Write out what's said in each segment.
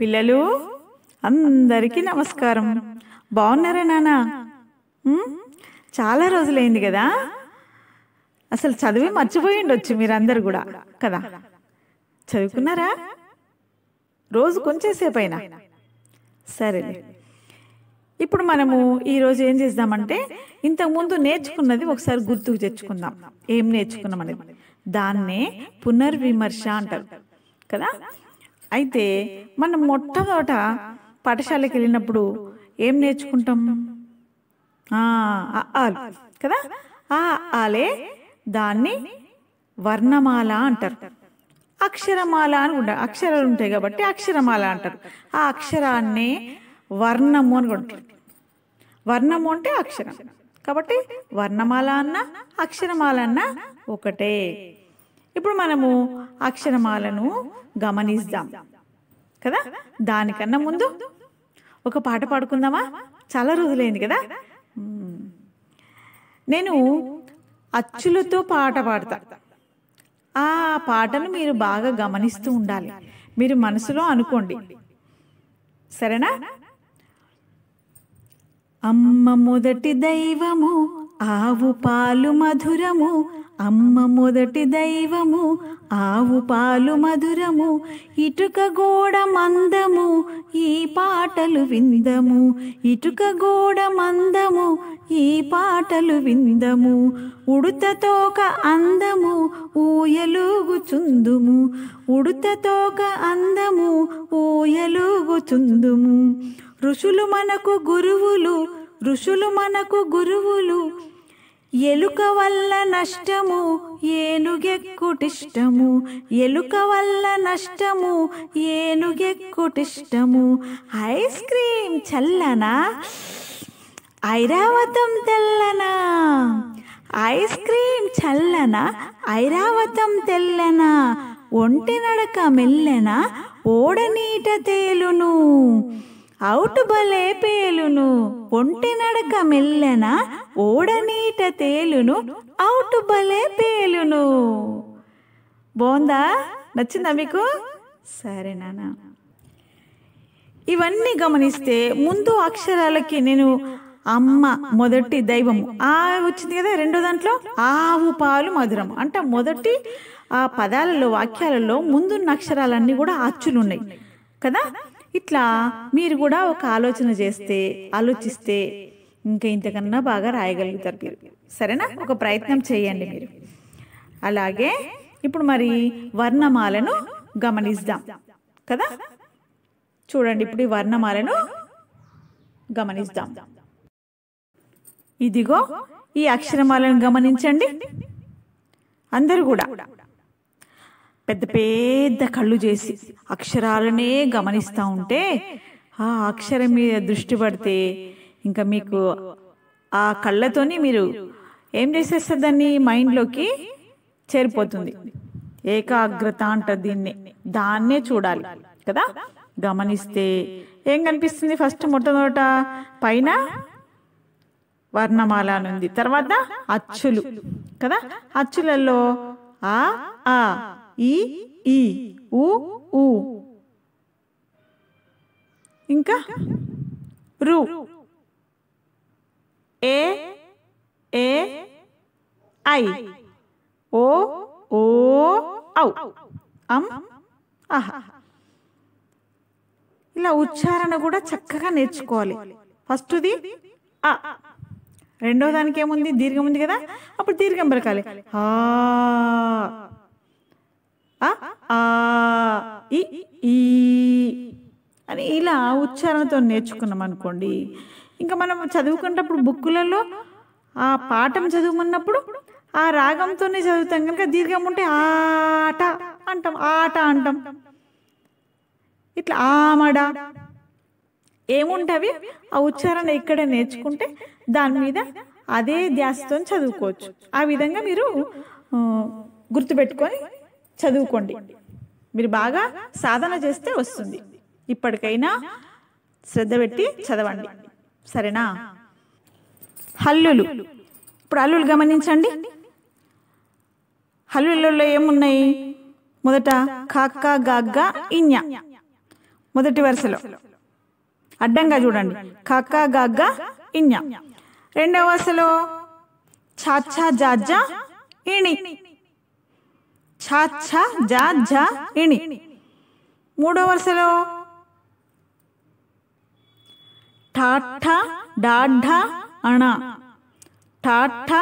పిల్లలు అందరికీ నమస్కారం బాగున్నారా నాన్న చాలా రోజులైంది కదా అసలు చదివి మర్చిపోయి ఉండొచ్చు మీరందరు కూడా కదా చదువుకున్నారా రోజు కొంచెంసేపు అయినా సరే ఇప్పుడు మనము ఈరోజు ఏం చేద్దామంటే ఇంతకుముందు నేర్చుకున్నది ఒకసారి గుర్తుకు తెచ్చుకుందాం ఏం నేర్చుకున్నాం అనేది దాన్నే పునర్విమర్శ అంటారు కదా అయితే మనం మొట్టమొదట పాఠశాలకి వెళ్ళినప్పుడు ఏం నేర్చుకుంటాం ఆలు కదా ఆ ఆలే దాన్ని వర్ణమాల అంటారు అక్షరమాల అని ఉంటారు అక్షరాలు ఉంటాయి కాబట్టి అక్షరమాల అంటారు ఆ అక్షరాన్ని వర్ణము అని కొంటారు వర్ణము అంటే అక్షరం కాబట్టి వర్ణమాల అన్న అక్షరమాల అన్న ఒకటే ఇప్పుడు మనము అక్షరమాలను గమనిస్తాం కదా దానికన్నా ముందు ఒక పాట పాడుకుందామా చాలా రోజులైంది కదా నేను అచ్చులతో పాట పాడతా ఆ పాటను మీరు బాగా గమనిస్తూ ఉండాలి మీరు మనసులో అనుకోండి సరేనా అమ్మ మొదటి దైవము ఆవు పాలు మధురము అమ్మ మొదటి దైవము ఆవు పాలు మధురము ఇటుక గోడ మందము ఈ పాటలు విందము ఇటుక గోడ మందము ఈ పాటలు విందము ఉడుతతోక అందము ఊయలుగుచుందుము ఉడుతతోక అందము ఊయలుగుచుందుము ఋషులు మనకు గురువులు ఋషులు మనకు గురువులు ఎలుక వల్ల నష్టము ఏనుగెక్కుటిష్టము ఎలుక వల్ల నష్టము ఏనుగెక్కుటిష్టము ఐస్ క్రీమ్ చల్లనా ఐరావతం తెల్లనా ఐస్ క్రీమ్ చల్లనా ఐరావతం తెల్లనా ఒంటి నడక మెల్లెన ఓడనీట తేలును అవుట్ బలే పేలును ఒంటి నడక మెల్లన ఓడనీట తేలును అవుట్ బలే పేలును బాగుందా నచ్చిందా మీకు సరే నాన్న ఇవన్నీ గమనిస్తే ముందు అక్షరాలకి నేను అమ్మ మొదటి దైవము ఆ వచ్చింది కదా రెండో దాంట్లో ఆవు పాలు మధురం అంటే మొదటి ఆ పదాలలో వాక్యాలలో ముందున్న అక్షరాలన్నీ కూడా అచ్చులు ఉన్నాయి కదా ఇట్లా మీరు కూడా ఒక ఆలోచన చేస్తే ఆలోచిస్తే ఇంకా ఇంతకన్నా బాగా రాయగలుగుతారు మీరు సరేనా ఒక ప్రయత్నం చేయండి మీరు అలాగే ఇప్పుడు మరి వర్ణమాలను గమనిద్దాం కదా చూడండి ఇప్పుడు ఈ వర్ణమాలను గమనిద్దాం ఇదిగో ఈ అక్షరమాలను గమనించండి అందరూ కూడా పెద్ద పెద్ద కళ్ళు చేసి అక్షరాలనే గమనిస్తూ ఉంటే ఆ అక్షరం మీద దృష్టి పడితే ఇంకా మీకు ఆ కళ్ళతోని మీరు ఏం చేసేస్తారు దాన్ని మైండ్లోకి చేరిపోతుంది ఏకాగ్రత అంటారు దీన్ని దాన్నే చూడాలి కదా గమనిస్తే ఏం కనిపిస్తుంది ఫస్ట్ మొట్టమొదట పైన వర్ణమాల అని ఉంది తర్వాత అచ్చులు కదా అచ్చులలో ఆ ఆ ఈ ఈ ఉ ఊ ఇంకా రు ఏ ఏ ఐ ఓ ఓ ఔ అం అహ ఇలా ఉచ్చారణ కూడా చక్కగా నేర్చుకోవాలి ఫస్ట్ది అ రెండో దానికి ఏముంది దీర్ఘం ఉంది కదా అప్పుడు దీర్ఘం పలకాలి ఆ ఆ ఈ అని ఇలా ఉచ్చారణతో నేర్చుకున్నాం అనుకోండి ఇంకా మనం చదువుకునేటప్పుడు బుక్కులలో ఆ పాఠం చదువుకున్నప్పుడు ఆ రాగంతోనే చదువుతాం కనుక దీర్ఘం ఉంటే ఆట అంటాం ఆట అంటాం ఇట్లా ఆమడ ఏముంటవి ఆ ఉచ్చారణ ఇక్కడ నేర్చుకుంటే దాని మీద అదే ధ్యాసతో చదువుకోవచ్చు ఆ విధంగా మీరు గుర్తుపెట్టుకొని చదువుకోండి మీరు బాగా సాధన చేస్తే వస్తుంది ఇప్పటికైనా శ్రద్ధ పెట్టి చదవండి సరేనా హల్లులు ఇప్పుడు హల్లులు గమనించండి హల్లులలో ఏమున్నాయి మొదట కాక్క గాగ్గ ఇన్య మొదటి వరుసలో అడ్డంగా చూడండి కాక్క గాగ్గ ఇన్య రెండవ వరుసలో చాచా జాజా ఇణి ఛా ఛా జా ఝా ఇణి మూడో వరుసలో ఠా ఠా డా ఢా అణ ఠా ఠా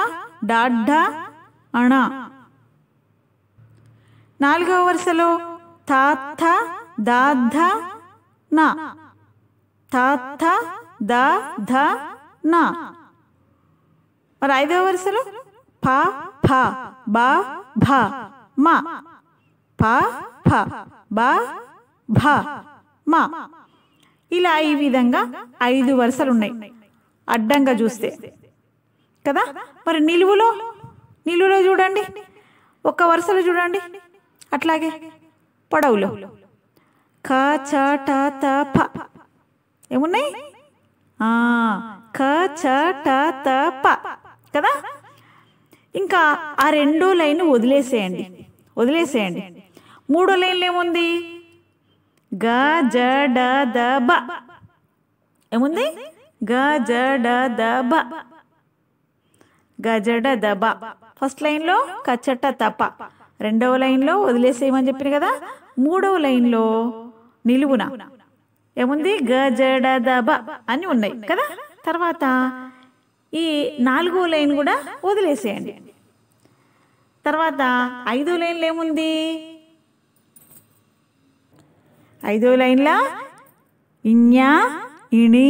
డా ఢా అణ నాలుగవ వరుసలో థా థా దా ధా నా థా థా దా ధా నా మరి ఐదవ వరుసలో ఫా ఫా బా భా మా ప ఫ బ భ మా ఇలా ఈ విధంగా ఐదు వరుసలు ఉన్నాయి అడ్డంగా చూస్తే కదా మరి నిలువులో నిలువులో చూడండి ఒక్క వరుసలో చూడండి అట్లాగే పొడవులో క చ ట త ఫ ఏమున్నాయి క చ ట త ప కదా ఇంకా ఆ రెండో లైన్ వదిలేసేయండి వదిలేసేయండి మూడో లైన్లో ఏముంది గ జ డ ద బ ఏముంది గ జ డ ద బ గజడ దబ ఫస్ట్ లైన్లో కచ్చట తప రెండవ లైన్లో వదిలేసేయమని చెప్పిన కదా మూడవ లైన్లో నిలువున ఏముంది గజడ దబ అని ఉన్నాయి కదా తర్వాత ఈ నాలుగో లైన్ కూడా వదిలేసేయండి తర్వాత ఐదో లైన్లో ఏముంది ఐదో లైన్లా ఇన్యా ఇణి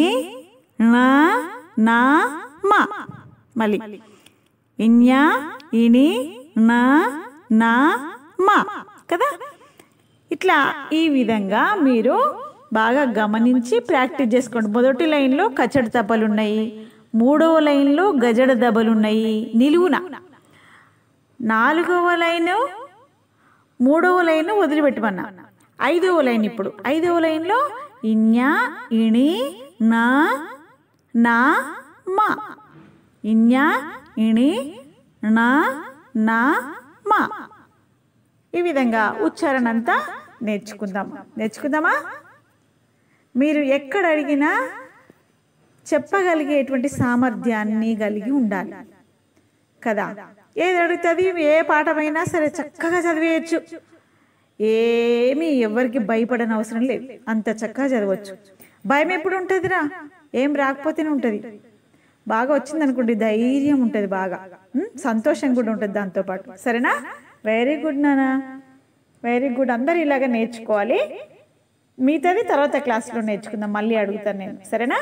నా నా మా మళ్ళీ ఇన్య ఇణి నా నా మా కదా ఇట్లా ఈ విధంగా మీరు బాగా గమనించి ప్రాక్టీస్ చేసుకోండి మొదటి లైన్లో కచడ దెబ్బలు ఉన్నాయి మూడవ లైన్లో గజడ దెబ్బలు ఉన్నాయి నిలువున నాలుగవ లైను మూడవ లైన్ వదిలిపెట్టమన్నా ఐదవ లైన్ ఇప్పుడు ఐదవ లైన్లో ఇన్యా ఇణి నా నా మా ఇన్యా ఇణి నా నా మా ఈ విధంగా ఉచ్చారణ అంతా నేర్చుకుందాం నేర్చుకుందామా మీరు ఎక్కడ అడిగినా చెప్పగలిగేటువంటి సామర్థ్యాన్ని కలిగి ఉండాలి కదా ఏది అడుగుతుంది ఏ పాఠమైనా సరే చక్కగా చదివేయచ్చు ఏమీ ఎవరికి భయపడని అవసరం లేదు అంత చక్కగా చదవచ్చు భయం ఎప్పుడు ఉంటుందిరా ఏం రాకపోతేనే ఉంటుంది బాగా వచ్చింది అనుకోండి ధైర్యం ఉంటుంది బాగా సంతోషం కూడా ఉంటుంది దాంతోపాటు సరేనా వెరీ గుడ్ నానా వెరీ గుడ్ అందరు ఇలాగ నేర్చుకోవాలి మిగతాది తర్వాత క్లాస్లో నేర్చుకుందాం మళ్ళీ అడుగుతాను నేను సరేనా